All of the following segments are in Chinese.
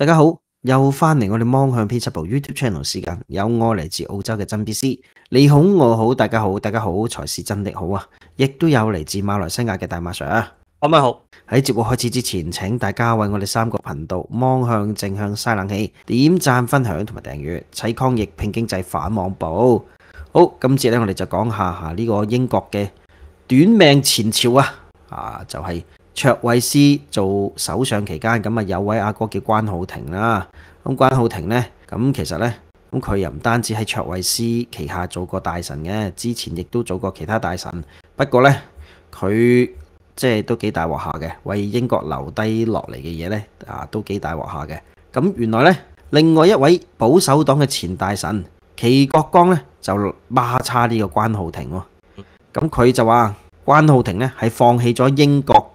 大家好，又翻嚟我哋芒向编辑部 YouTube channel 时间，有我嚟自澳洲嘅真 B C，你好我好，大家好，大家好才是真的好啊！亦都有嚟自马来西亚嘅大马 Sir 啊，咁好。喺节目开始之前，请大家为我哋三个频道芒向正向嘥冷气，点赞、分享同埋订阅，砌抗疫、拼经济、反网暴。好，今次咧，我哋就讲下下呢个英国嘅短命前朝啊，啊就系。卓偉斯做首相期間，咁啊有位阿哥叫關浩庭啦。咁關浩庭呢，咁其實呢，咁佢又唔單止喺卓偉斯旗下做過大臣嘅，之前亦都做過其他大臣。不過呢，佢即係都幾大镬下嘅，為英國留低落嚟嘅嘢呢，啊都幾大镬下嘅。咁原來呢，另外一位保守黨嘅前大臣祁國光呢，就孖叉呢個關浩庭喎。咁佢就話關浩庭呢，係放棄咗英國。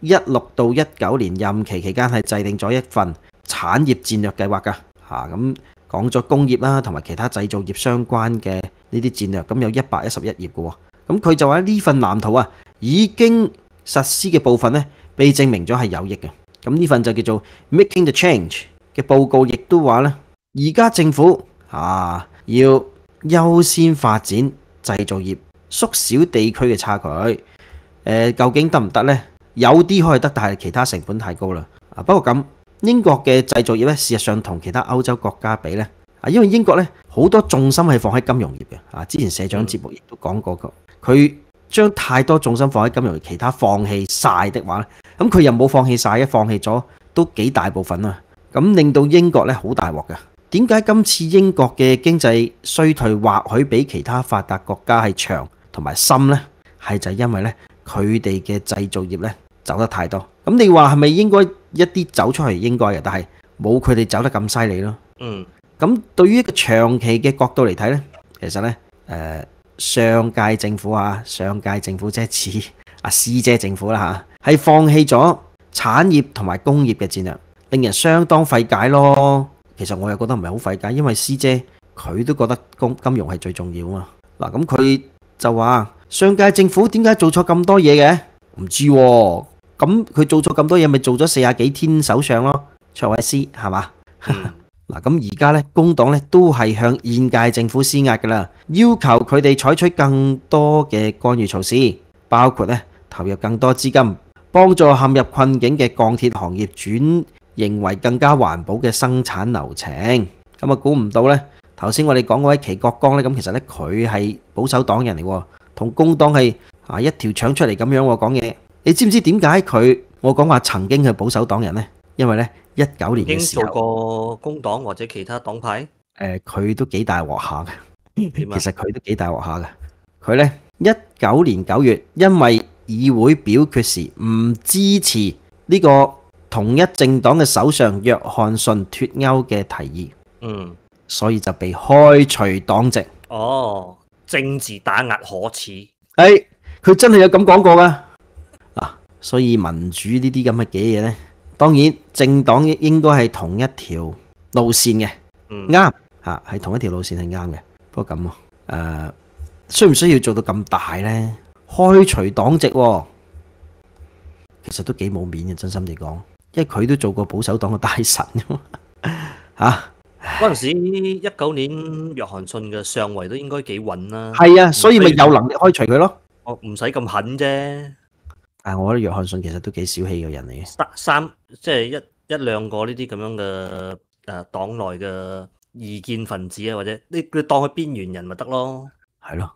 一六到一九年任期期間係制定咗一份產業戰略計劃㗎嚇咁講咗工業啦，同埋其他製造業相關嘅呢啲戰略咁，有一百一十頁嘅喎。咁佢就話呢份藍圖啊，已經實施嘅部分呢，被證明咗係有益嘅。咁呢份就叫做 Making the Change 嘅報告，亦都話呢，而家政府啊要優先發展製造業，縮小地區嘅差距。究竟得唔得呢？有啲可以得，但係其他成本太高啦。啊，不過咁英國嘅製造業咧，事實上同其他歐洲國家比咧，啊，因為英國咧好多重心係放喺金融業嘅。啊，之前社長節目亦都講過佢，佢將太多重心放喺金融業，其他放棄曬的話咧，咁佢又冇放棄曬，放棄咗都幾大部分啊。咁令到英國咧好大鑊嘅。點解今次英國嘅經濟衰退或許比其他發達國家係長同埋深呢？係就因為咧佢哋嘅製造業咧。走得太多，咁你話係咪應該一啲走出嚟應該嘅？但係冇佢哋走得咁犀利咯。嗯，咁對於一个長期嘅角度嚟睇呢，其實呢，誒上屆政府啊，上屆政府即係似施 姐政府啦吓，係放棄咗產業同埋工業嘅戰略，令人相當費解咯。其實我又覺得唔係好費解，因為施姐佢都覺得金金融係最重要啊。嗱咁佢就話：上屆政府點解做錯咁多嘢嘅？唔知喎。咁佢做咗咁多嘢，咪做咗四廿幾天首相咯，卓偉斯係嘛？嗱，咁而家咧，工黨咧都係向現屆政府施壓㗎啦，要求佢哋採取更多嘅干預措施，包括咧投入更多資金，幫助陷入困境嘅鋼鐵行業轉型為更加環保嘅生產流程。咁啊，估唔到咧，頭先我哋講嗰位祁國光咧，咁其實咧佢係保守黨人嚟喎，同工黨係啊一條腸出嚟咁樣講嘢。你知唔知点解佢我讲话曾经系保守党人呢？因为呢，一九年嘅时候，已做过工党或者其他党派诶，佢都几大镬下嘅。其实佢都几大镬下嘅。佢呢，一九年九月，因为议会表决时唔支持呢个同一政党嘅首相约翰逊脱欧嘅提议，嗯，所以就被开除党籍。哦，政治打压可耻。诶，佢真系有咁讲过噶。所以民主呢啲咁嘅嘢呢，當然政黨應该該係同一條路線嘅，啱吓係同一條路線係啱嘅。不過咁啊，需唔需要做到咁大呢？開除黨籍，其實都幾冇面嘅。真心地講，因為佢都做過保守黨嘅大臣 啊！嗰阵時一九年，約翰逊嘅上位都應該幾穩啦。係啊，所以咪有能力開除佢咯。我唔使咁狠啫。但系我覺得約翰逊其實都幾小氣嘅人嚟嘅。三即係一一兩個呢啲咁樣嘅诶黨內嘅意見分子啊，或者你佢當佢邊緣人咪得咯？係咯。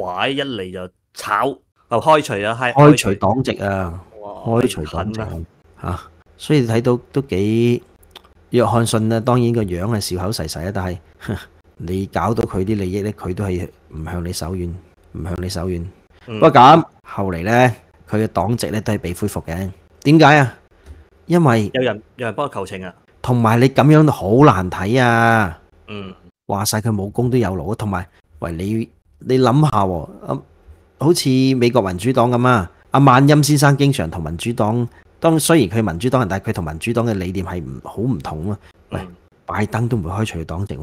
哇！一嚟就炒，就開除啊，系開除黨籍啊，開除品種啊，所以睇到都幾約翰逊啊。當然個樣係笑口噬噬啊，但係你搞到佢啲利益咧，佢都係唔向你手軟，唔向你手軟。不過咁後嚟咧。佢嘅黨籍咧都係被恢復嘅，點解啊？因為有人有人幫佢求情啊，同埋你咁樣好難睇啊！嗯，話晒佢武功都有啊。同埋喂你你諗下喎，啊好似美國民主黨咁啊，阿萬钦先生經常同民主黨，当雖然佢民主黨人，但係佢同民主黨嘅理念係唔好唔同啊！喂，拜登都唔會開除佢黨籍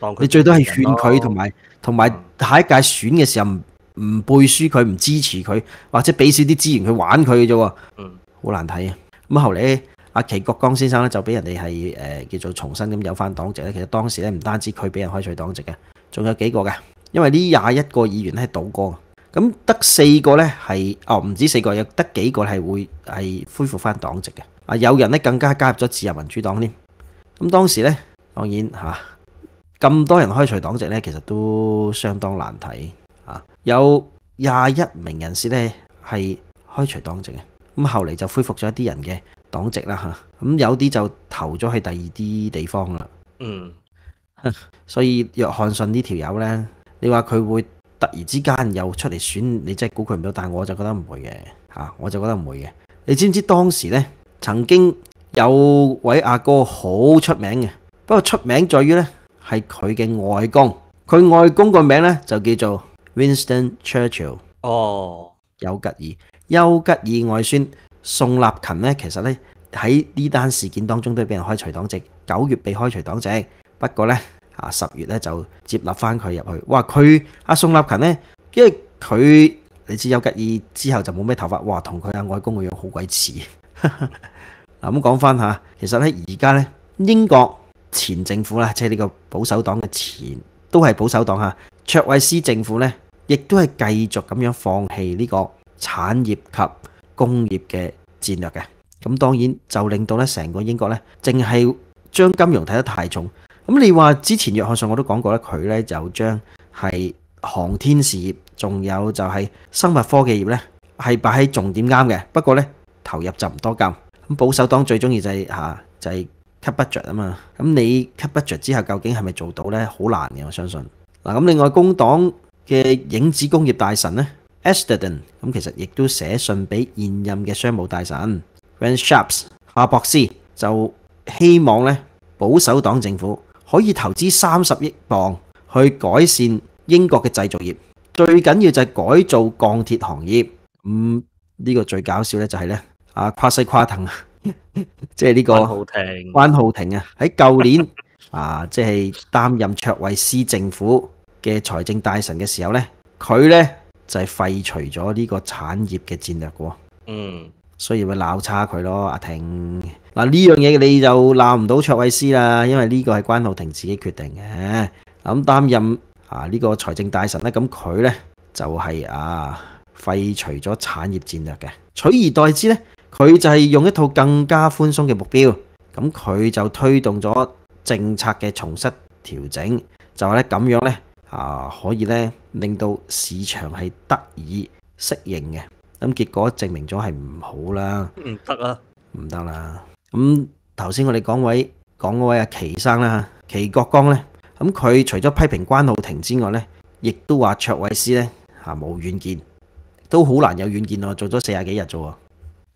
喎，你最多係勸佢，同埋同埋下一屆選嘅時候。唔背书佢唔支持佢，或者俾少啲资源佢玩佢嘅啫，嗯，好难睇啊！咁后嚟阿祁国光先生咧就俾人哋系诶叫做重新咁有翻党籍咧。其实当时咧唔单止佢俾人开除党籍嘅，仲有几个嘅，因为呢廿一个议员咧倒光，咁得四个咧系哦唔止四个，有得几个系会系恢复翻党籍嘅。啊，有人咧更加加入咗自由民主党添。咁当时咧，当然吓咁多人开除党籍咧，其实都相当难睇。有廿一名人士咧，系开除党籍嘅。咁后嚟就恢复咗一啲人嘅党籍啦。吓咁有啲就投咗去第二啲地方啦。嗯，所以约翰逊呢条友咧，你话佢会突然之间又出嚟选，你真系估佢唔到。但系我就觉得唔会嘅吓，我就觉得唔会嘅。你知唔知当时咧，曾经有位阿哥好出名嘅，不过出名在于咧系佢嘅外公。佢外公个名咧就叫做。Winston Churchill。哦，丘吉尔，丘吉尔外孙宋立勤咧，其实咧喺呢单事件当中都俾人开除党籍，九月被开除党籍，不过咧啊十月咧就接纳翻佢入去。哇，佢阿宋立勤咧，因为佢你知丘吉尔之后就冇咩头发，哇，同佢阿外公个样好鬼似。嗱咁讲翻吓，其实咧而家咧英国前政府啦，即系呢个保守党嘅前，都系保守党吓。卓惠斯政府咧，亦都係繼續咁樣放棄呢個產業及工業嘅戰略嘅。咁當然就令到咧成個英國咧，淨係將金融睇得太重。咁你話之前約翰遜我都講過咧，佢咧就將係航天事業，仲有就係生物科技業咧，係擺喺重點啱嘅。不過咧投入就唔多咁。咁保守黨最中意就係嚇就係 budget 啊嘛。咁你 cut budget 之後，究竟係咪做到咧？好難嘅，我相信。嗱，咁另外工黨嘅影子工業大臣咧，Esther d e n 咁其實亦都寫信俾現任嘅商務大臣 v a n s c p s 夏博斯，就希望咧保守黨政府可以投資三十億磅去改善英國嘅製造業，最緊要就係改造鋼鐵行業。嗯，呢個最搞笑咧就係咧，啊跨西跨騰，即係呢個關浩庭，關浩庭啊，喺舊年。啊，即係擔任卓惠斯政府嘅財政大臣嘅時候呢，佢呢就係廢除咗呢個產業嘅戰略嘅。嗯，所以咪鬧差佢咯，阿婷嗱呢樣嘢你就鬧唔到卓惠斯啦，因為呢個係關浩庭自己決定嘅。咁擔任啊呢個財政大臣呢，咁佢呢就係啊廢除咗產業戰略嘅，取而代之呢，佢就係用一套更加寬鬆嘅目標，咁佢就推動咗。政策嘅重新調整，就係咧咁樣咧啊，可以咧令到市場係得以適應嘅。咁結果證明咗係唔好啦，唔得啊，唔得啦。咁頭先我哋講位講嗰位阿祁生啦，祁國光咧，咁佢除咗批評關浩庭之外咧，亦都話卓偉斯咧嚇冇遠見，都好難有遠見喎，做咗四廿幾日啫喎。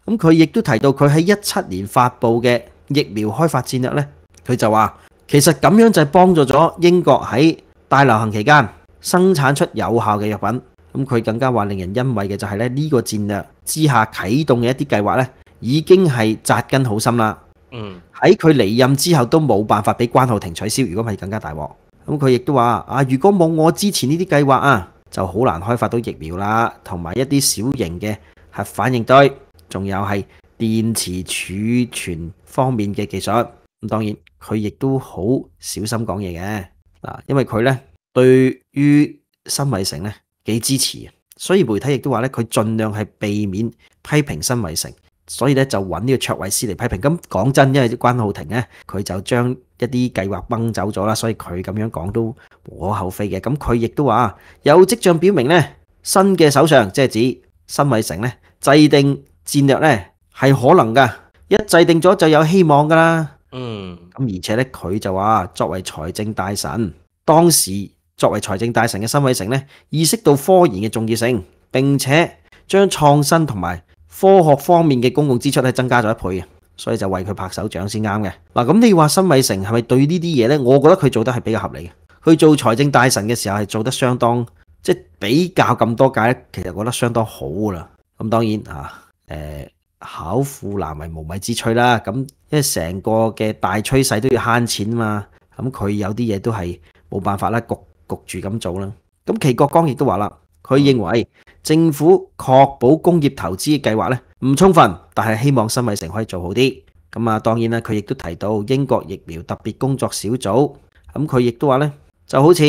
咁佢亦都提到佢喺一七年發布嘅疫苗開發戰略咧。佢就話：其實咁樣就係幫助咗英國喺大流行期間生產出有效嘅藥品。咁佢更加話令人欣慰嘅就係咧呢個戰略之下啟動嘅一啲計劃咧已經係扎根好深啦。嗯，喺佢離任之後都冇辦法俾關浩庭取消，如果係更加大鑊。咁佢亦都話：啊，如果冇我之前呢啲計劃啊，就好難開發到疫苗啦，同埋一啲小型嘅核反應堆，仲有係電池儲存方面嘅技術。咁当然佢亦都好小心讲嘢嘅，嗱，因为佢咧对于新伟成咧几支持，所以媒体亦都话咧佢尽量系避免批评新伟成，所以咧就揾呢个卓伟思嚟批评。咁讲真，因为关浩庭咧佢就将一啲计划崩走咗啦，所以佢咁样讲都无可厚非嘅。咁佢亦都话有迹象表明咧新嘅首相即系指新伟成咧制定战略咧系可能噶，一制定咗就有希望噶啦。嗯，咁而且咧，佢就话作为财政大臣，当时作为财政大臣嘅新伟成咧，意识到科研嘅重要性，并且将创新同埋科学方面嘅公共支出咧增加咗一倍所以就为佢拍手掌先啱嘅。嗱，咁你话新伟成系咪对呢啲嘢咧？我觉得佢做得系比较合理嘅。佢做财政大臣嘅时候系做得相当，即系比较咁多届咧，其实觉得相当好噶啦。咁当然啊，诶巧妇难为无米之炊啦，咁。因為成個嘅大趨勢都要慳錢嘛，咁佢有啲嘢都係冇辦法啦，焗焗住咁做啦。咁祁國光亦都話啦，佢認為政府確保工業投資嘅計劃咧唔充分，但係希望新米城可以做好啲。咁啊，當然啦，佢亦都提到英國疫苗特別工作小組，咁佢亦都話咧，就好似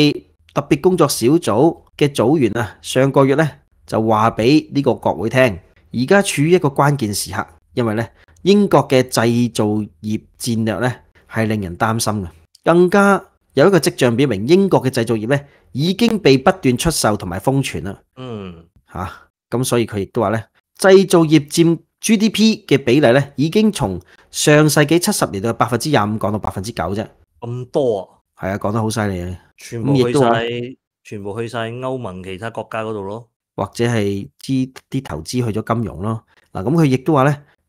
特別工作小組嘅組員啊，上個月咧就話俾呢個國會聽，而家處於一個關鍵時刻，因為咧。英国嘅制造业战略咧系令人担心嘅，更加有一个迹象表明英国嘅制造业咧已经被不断出售同埋封存啦。嗯，吓，咁所以佢亦都话咧，制造业占 GDP 嘅比例咧已经从上世纪七十年代百分之廿五降到百分之九啫。咁多啊？系啊，讲得好犀利啊！全部去晒，全部去晒欧盟其他国家嗰度咯，或者系啲啲投资去咗金融咯。嗱，咁佢亦都话咧。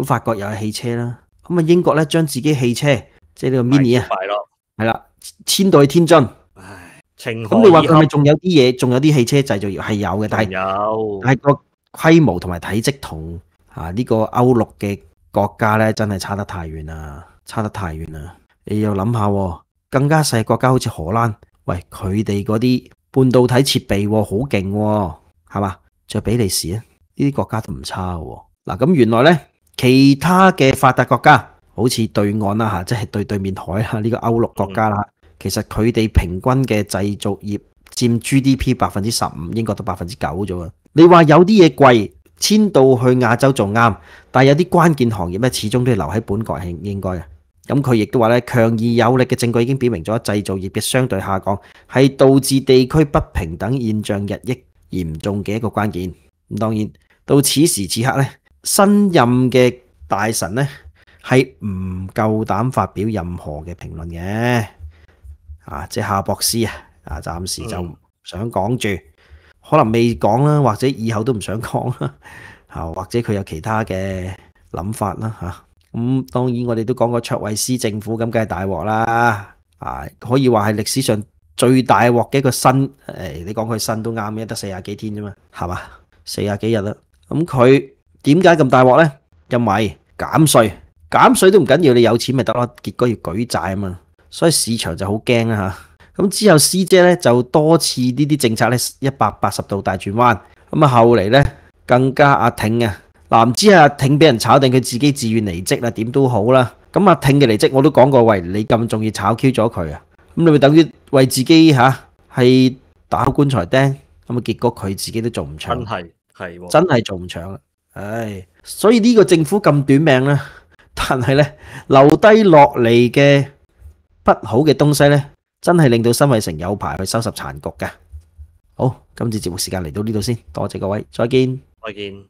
咁法國又有汽車啦，咁啊英國咧將自己汽車，即係呢個 mini 啊，係啦，千代天津，唉，咁你話佢咪仲有啲嘢，仲有啲汽車製造業係有嘅，但係但係個規模同埋體積同啊呢個歐陆嘅國家咧，真係差得太遠啦，差得太遠啦！你又諗下，更加細國家好似荷蘭，喂，佢哋嗰啲半導體設備好勁喎，係嘛？有比利時啊，呢啲國家都唔差喎。嗱，咁原來咧。其他嘅發達國家，好似對岸啦吓，即係對對面海啦，呢個歐陸國家啦，其實佢哋平均嘅製造業佔 GDP 百分之十五，英國都百分之九啫。喎。你話有啲嘢貴，遷到去亞洲仲啱，但系有啲關鍵行業咧，始終都要留喺本國系應該嘅。咁佢亦都話咧，強而有力嘅證據已經表明咗，製造業嘅相對下降係導致地區不平等現象日益嚴重嘅一個關鍵。咁當然到此時此刻咧。新任嘅大臣咧，系唔够胆发表任何嘅评论嘅，啊，即系夏博士啊，啊，暂时就想讲住，可能未讲啦，或者以后都唔想讲啦，啊，或者佢有其他嘅谂法啦，吓，咁当然我哋都讲过卓惠斯政府咁，梗系大镬啦，啊，可以话系历史上最大镬嘅一个新，诶，你讲佢新都啱嘅，得四廿几天啫嘛，系嘛，四廿几日啦，咁佢。点解咁大镬呢？因为减税，减税都唔紧要，你有钱咪得咯。结果要举债啊嘛，所以市场就好惊啦吓。咁之后师姐呢，就多次呢啲政策呢，一百八十度大转弯。咁啊后嚟呢，更加阿挺啊嗱，唔知阿挺俾人炒定佢自己自愿离职啦？点都好啦。咁阿挺嘅离职我都讲过，喂你咁重要炒 Q 咗佢啊，咁你咪等于为自己吓系打棺材钉。咁啊结果佢自己都做唔长，真系系真系做唔长。唉，所以呢个政府咁短命啦，但系咧留低落嚟嘅不好嘅东西咧，真系令到新卫城有排去收拾残局嘅。好，今次节目时间嚟到呢度先，多谢各位，再见，再见。